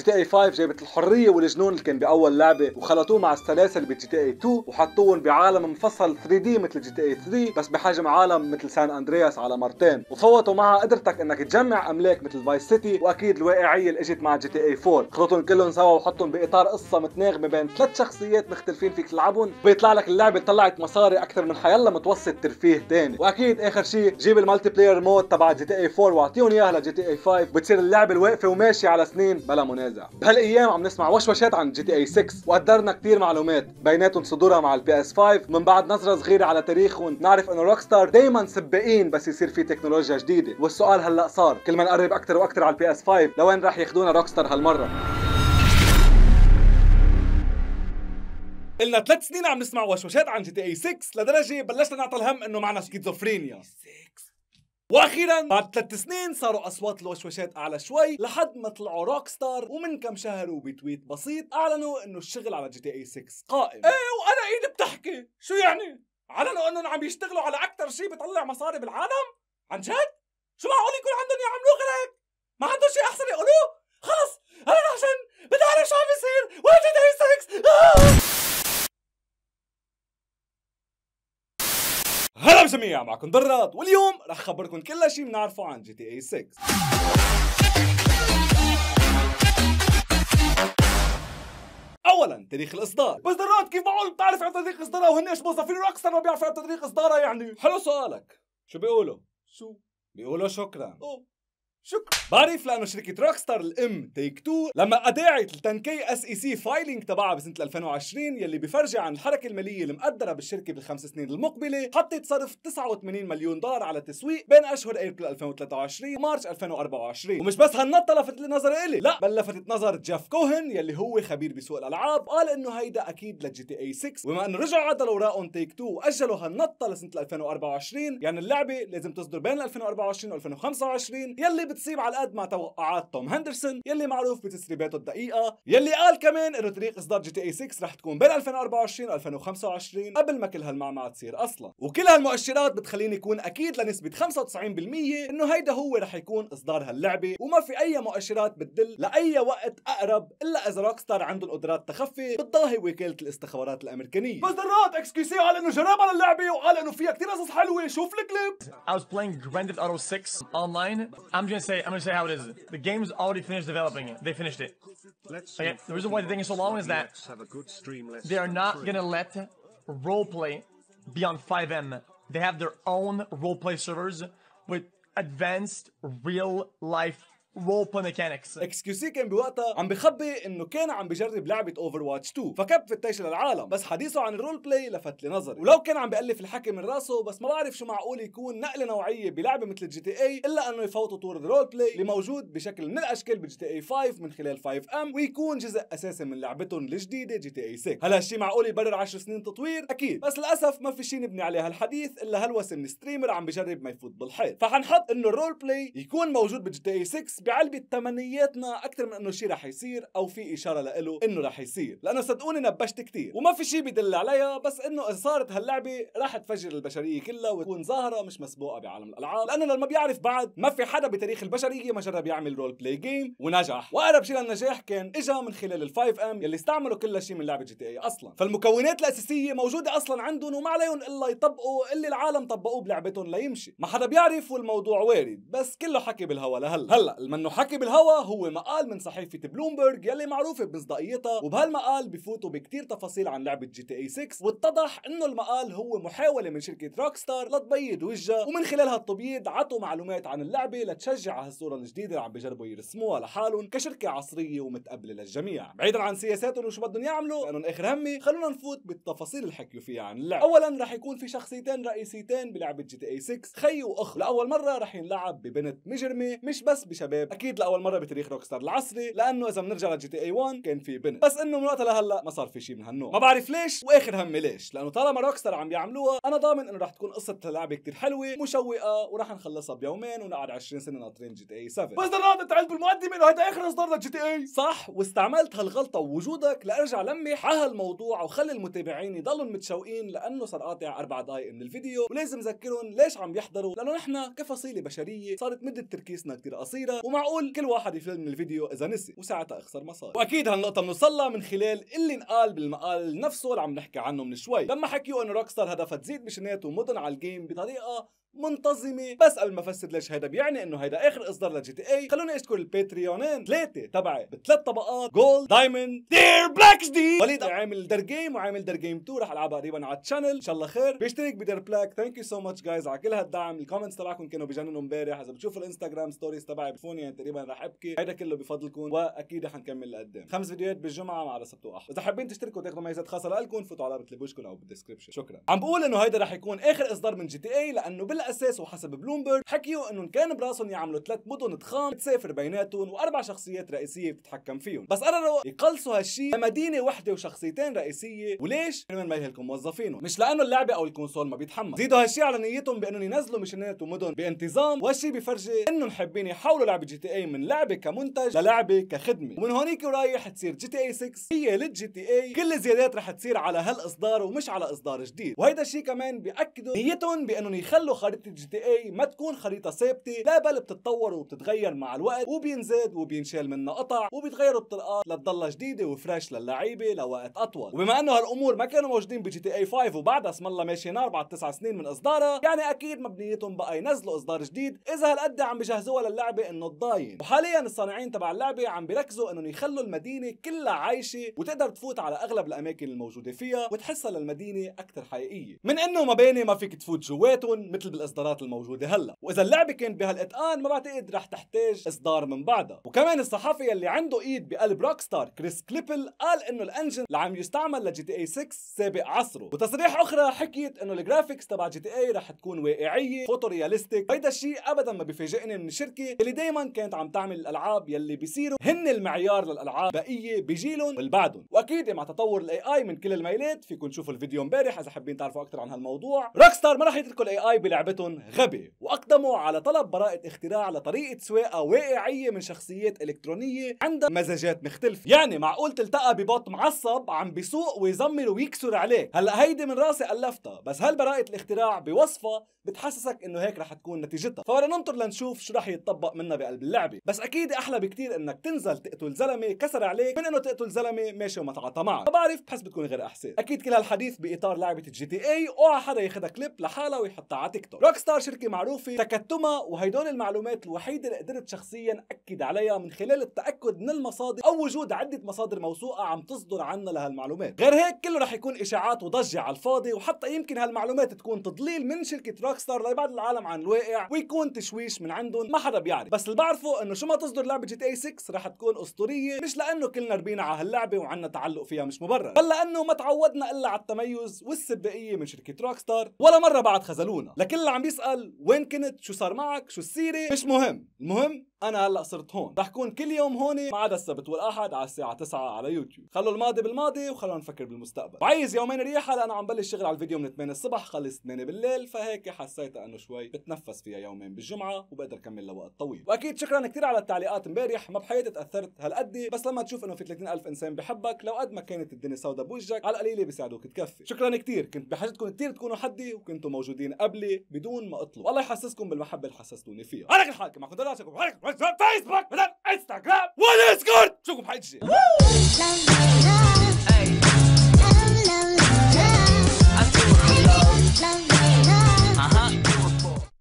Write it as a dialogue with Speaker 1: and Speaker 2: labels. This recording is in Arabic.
Speaker 1: جي تي اي 5 جابت الحريه والجنون اللي كان باول لعبه وخلطوه مع السلاسل بجي تي اي 2 وحطوهم بعالم مفصل 3 دي مثل جي تي اي 3 بس بحجم عالم مثل سان اندرياس على مرتين وفوتوا معها قدرتك انك تجمع املاك مثل فايس سيتي واكيد الواقعيه اللي اجت مع جي تي اي 4 خلطهم كلهم سوا وحطهم باطار قصه متناغمه بين ثلاث شخصيات مختلفين فيك تلعبهم بيطلع لك اللعبه طلعت مصاري اكثر من حيلا متوسط ترفيه تاني واكيد اخر شيء جيب المالتي بلاير مود تبع جي تي اي 4 واعطيهم اياها لجي تي اي 5 بتصير اللعبه الواقفه وماشيه على سنين بلا منازل الجائزة بهالايام عم نسمع وشوشات عن جي تي اي 6 وقدرنا كثير معلومات بيناتهم صدورها مع البي اس 5 من بعد نظرة صغيرة على تاريخهم نعرف انه روك ستار دايما سباقين بس يصير في تكنولوجيا جديدة والسؤال هلا صار كل ما نقرب اكثر واكثر على البي اس 5 لوين راح ياخذونا روك ستار هالمرة قلنا ثلاث سنين عم نسمع وشوشات عن جي تي اي 6 لدرجه بلشنا نعطى الهم انه معنا سكيزوفرينيا 6 واخيرا بعد ثلاث سنين صاروا اصوات الوشوشات اعلى شوي لحد ما طلعوا روك ستار ومن كم شهر وبتويت بسيط اعلنوا انه الشغل على جي تي اي 6 قائم ايه وانا ايدي بتحكي شو يعني اعلنوا انهم عم يشتغلوا على اكثر شيء بطلع مصاري بالعالم عن جد شو معقول يكون عندهم يعملوا غير هيك ما عندهم شيء احسن يقولوه خلص انا عشان بدي اعرف شو عم بيصير جي تي اي 6 هلا جميعا معكم ضراد واليوم رح خبركم كل شيء بنعرفه عن جي تي اي 6 اولا تاريخ الاصدار بس ضراد كيف معقول بتعرف عن تاريخ اصدارها وهن ايش موظفين اكثر ما بيعرفوا عن تاريخ اصدارها يعني حلو سؤالك شو بيقولوا شو بيقولوا شكرا أوه. شكرا بعرف لانه شركه روكستار الام تيك تو لما اداعت التنكي اس اي سي فايلينج تبعها بسنه 2020 يلي بفرجي عن الحركه الماليه المقدره بالشركه بالخمس سنين المقبله حطت صرف 89 مليون دولار على التسويق بين اشهر ابريل 2023 ومارس 2024 ومش بس هالنطه لفتت نظر الي لا بل لفتت نظر جيف كوهن يلي هو خبير بسوق الالعاب قال انه هيدا اكيد لجي تي اي 6 وما انه رجعوا عدلوا اوراقهم تيك تو واجلوا هالنطه لسنه 2024 يعني اللعبه لازم تصدر بين 2024 و 2025 يلي بتصيب على قد ما توقعات توم هندرسون يلي معروف بتسريباته الدقيقه يلي قال كمان انه طريق اصدار جي تي اي 6 رح تكون بين 2024 و 2025 قبل ما كل هالمعمعه تصير اصلا وكل هالمؤشرات بتخليني يكون اكيد لنسبه 95% انه هيدا هو رح يكون اصدار هاللعبه وما في اي مؤشرات بتدل لاي وقت اقرب الا اذا روك ستار عنده قدرات تخفي بتضاهي وكاله الاستخبارات الامريكانيه بس درات اكسكيوسي قال انه جرب على اللعبه وقال انه فيها كثير قصص حلوه شوف الكليب I was playing Grand Theft Auto 6 online I'm just gonna say I'm gonna say how it is. The game's already finished developing it. They finished it. Okay, the reason why the thing is so long is that they are not gonna let roleplay be on 5M. They have their own roleplay servers with advanced real life روبا ميكانكس اكسكيو سي كان بوقتها عم بخبي انه كان عم بجرب لعبه اوفر واتش 2 فكب فتاش للعالم بس حديثه عن الرول بلاي لفت لي نظري ولو كان عم بألف الحكي من راسه بس ما بعرف شو معقول يكون نقله نوعيه بلعبه مثل جي تي اي الا انه يفوتوا طور الرول بلاي اللي موجود بشكل من الاشكال بجي تي اي 5 من خلال 5 ام ويكون جزء اساسي من لعبتهم الجديده جي تي اي 6 هلا الشيء معقول يبرر 10 سنين تطوير اكيد بس للاسف ما في شيء نبني عليه هالحديث الا هلوسه من ستريمر عم بجرب ما يفوت بالحيط فحنحط انه الرول بلاي يكون موجود بجي تي اي 6 بعلبة تمنياتنا أكثر من إنه شيء رح يصير أو في إشارة لإله إنه رح يصير لأنه صدقوني نبشت كثير وما في شيء بدل عليها بس إنه إذا صارت هاللعبة رح تفجر البشرية كلها وتكون ظاهرة مش مسبوقة بعالم الألعاب لأنه لما بيعرف بعد ما في حدا بتاريخ البشرية ما جرب يعمل رول بلاي جيم ونجح وأقرب شيء للنجاح كان إجا من خلال ال5 ام يلي استعملوا كل شيء من لعبة جي تي اي أصلا فالمكونات الأساسية موجودة أصلا عندهم وما عليهم إلا يطبقوا اللي العالم طبقوه بلعبتهم ليمشي ما حدا بيعرف والموضوع وارد بس كله حكي بالهوا لهلا هلا منه حكي بالهوا هو مقال من صحيفة بلومبرج يلي معروفة بمصداقيتها وبهالمقال بفوتوا بكتير تفاصيل عن لعبة جي تي اي 6 واتضح انه المقال هو محاولة من شركة روكستار لتبيض وجهها ومن خلال هالتبييض عطوا معلومات عن اللعبة لتشجع هالصورة الجديدة اللي عم بجربوا يرسموها لحالهم كشركة عصرية ومتقبلة للجميع بعيدا عن سياساتهم وشو بدهم يعملوا لانهم اخر همي خلونا نفوت بالتفاصيل اللي حكيوا فيها عن اللعبة اولا رح يكون في شخصيتين رئيسيتين بلعبة جي تي اي 6 خي واخ لاول مرة رح ينلعب ببنت مجرمة مش بس بشباب الشباب اكيد لاول مره بتاريخ روكستار العصري لانه اذا بنرجع لجي تي اي 1 كان في بنت بس انه من وقتها لهلا ما صار في شيء من هالنوع ما بعرف ليش واخر همي ليش لانه طالما روكستار عم بيعملوها انا ضامن انه رح تكون قصه اللعبه كثير حلوه مشوقه وراح نخلصها بيومين ونقعد 20 سنه ناطرين جي تي اي 7 بس قعدت تعلم بالمقدمه انه هيدا اخر اصدار لجي تي اي صح واستعملت هالغلطه ووجودك لارجع لمح على هالموضوع وخلي المتابعين يضلوا متشوقين لانه صار قاطع اربع دقائق من الفيديو ولازم اذكرهم ليش عم يحضروا لانه نحن كفصيله بشريه صارت مده تركيزنا كثير قصيره ومعقول كل واحد يفل من الفيديو اذا نسي وساعتها اخسر مصاري واكيد هالنقطه بنوصلها من خلال اللي انقال بالمقال نفسه اللي عم نحكي عنه من شوي لما حكيوا انه روكستر هدفها تزيد مشنات ومدن على الجيم بطريقه منتظمه بس قبل ما افسر ليش هيدا بيعني انه هيدا اخر اصدار لجي تي اي خلوني اشكر الباتريونين ثلاثه تبعي بثلاث طبقات جولد دايموند دير بلاك جديد وليد عامل دير جيم وعامل دير جيم 2 رح العبها قريبا على التشانل ان شاء الله خير بيشترك بدير بلاك ثانك يو سو ماتش جايز على كل هالدعم الكومنتس تبعكم كانوا بجننوا امبارح اذا بتشوفوا الانستغرام ستوريز تبعي بفوني يعني تقريبا رح ابكي هيدا كله بفضلكم واكيد رح نكمل لقدام خمس فيديوهات بالجمعه مع سبت واحد اذا حابين تشتركوا تاخذوا ميزات خاصه لكم فوتوا على رابط او بالدسكربشن شكرا عم بقول انه هيدا رح يكون اخر اصدار من جي تي اي لانه بال بالاساس وحسب بلومبرج حكيوا انهم كان براسهم يعملوا ثلاث مدن تخام تسافر بيناتهم واربع شخصيات رئيسيه بتتحكم فيهم بس قرروا يقلصوا هالشيء لمدينه وحده وشخصيتين رئيسيه وليش من ما يهلكوا موظفينهم مش لانه اللعبه او الكونسول ما بيتحمل زيدوا هالشيء على نيتهم بانهم ينزلوا مشنات ومدن بانتظام وهالشيء بفرجي انهم حابين يحولوا لعبه جي تي اي من لعبه كمنتج للعبه كخدمه ومن هونيك ورايح تصير جي تي اي 6 هي للجي تي اي كل الزيادات رح تصير على هالاصدار ومش على اصدار جديد وهيدا الشيء كمان بياكدوا نيتهم بانهم يخلوا خريطة جي تي اي ما تكون خريطة ثابتة لا بل بتتطور وبتتغير مع الوقت وبينزاد وبينشال منها قطع وبيتغيروا الطرقات لتضلها جديدة وفريش للعيبة لوقت أطول وبما أنه هالأمور ما كانوا موجودين بجي تي اي 5 وبعدها اسم الله ماشيين أربع تسع سنين من إصدارها يعني أكيد مبنيتهم بقى ينزلوا إصدار جديد إذا هالقد عم بجهزوها للعبة إنه تضاين وحاليا الصانعين تبع اللعبة عم بيركزوا إنهم يخلوا المدينة كلها عايشة وتقدر تفوت على أغلب الأماكن الموجودة فيها وتحسها للمدينة أكثر حقيقية من إنه مباني ما فيك تفوت جواتهم مثل الاصدارات الموجوده هلا واذا اللعبه كانت بهالاتقان ما بعتقد رح تحتاج اصدار من بعدها وكمان الصحفي اللي عنده ايد بقلب روك ستار كريس كليبل قال انه الانجن اللي عم يستعمل لجي تي اي 6 سابق عصره وتصريح اخرى حكيت انه الجرافيكس تبع جي تي اي رح تكون واقعيه فوتو رياليستيك هيدا الشيء ابدا ما بيفاجئني من الشركه اللي دائما كانت عم تعمل الالعاب يلي بيصيروا هن المعيار للالعاب بقيه بجيلهم والبعدهم واكيد مع تطور الاي اي من كل الميلات فيكم تشوفوا الفيديو امبارح اذا حابين تعرفوا اكثر عن هالموضوع روك ستار ما رح يتركوا الاي اي بلعبه لعبتهم غبي وأقدموا على طلب براءة اختراع لطريقة سواقة واقعية من شخصيات إلكترونية عندها مزاجات مختلفة يعني معقول تلتقى ببط معصب عم بيسوق ويزمر ويكسر عليك هلا هيدي من راسي ألفتها بس هل براءة الاختراع بوصفها بتحسسك إنه هيك رح تكون نتيجتها فبدنا ننطر لنشوف شو رح يتطبق منا بقلب اللعبة بس أكيد أحلى بكتير إنك تنزل تقتل زلمة كسر عليك من إنه تقتل زلمة ماشي وما تعاطى ما بعرف بحس بتكون غير أحسن أكيد كل هالحديث بإطار لعبة جي تي اي أوعى حدا ياخذها كليب لحالها ويحطها على تيك توك روك ستار شركة معروفة تكتمها وهيدول المعلومات الوحيدة اللي قدرت شخصيا أكد عليها من خلال التأكد من المصادر أو وجود عدة مصادر موثوقة عم تصدر عنا لهالمعلومات غير هيك كله رح يكون إشاعات وضجة على الفاضي وحتى يمكن هالمعلومات تكون تضليل من شركة روك ستار لبعض العالم عن الواقع ويكون تشويش من عندهم ما حدا بيعرف بس اللي بعرفه انه شو ما تصدر لعبة جي تي اي 6 رح تكون أسطورية مش لأنه كلنا ربينا على هاللعبة وعنا تعلق فيها مش مبرر بل لأنه ما تعودنا إلا على التميز والسباقية من شركة روك ستار ولا مرة بعد خذلونا لكل الكل عم بيسال وين كنت شو صار معك شو السيره مش مهم المهم انا هلا صرت هون رح كون كل يوم هون ما عدا السبت والاحد على الساعه 9 على يوتيوب خلوا الماضي بالماضي وخلونا نفكر بالمستقبل وعايز يومين ريحه لانه عم بلش شغل على الفيديو من 8 الصبح خلص 8 بالليل فهيك حسيت انه شوي بتنفس فيها يومين بالجمعه وبقدر كمل لوقت طويل واكيد شكرا كثير على التعليقات امبارح ما بحياتي تاثرت هالقد بس لما تشوف انه في 30000 انسان بحبك لو قد ما كانت الدنيا سوداء بوجهك على القليله بيساعدوك تكفي شكرا كثير كنت بحاجتكم كثير تكونوا حدي وكنتوا موجودين قبلي بدون ما اطلب والله يحسسكم بالمحبه اللي حسستوني فيها انا الحاكم معكم دلاتكم فيسبوك بدل انستغرام وديسكورد شوفكم بحجي Love,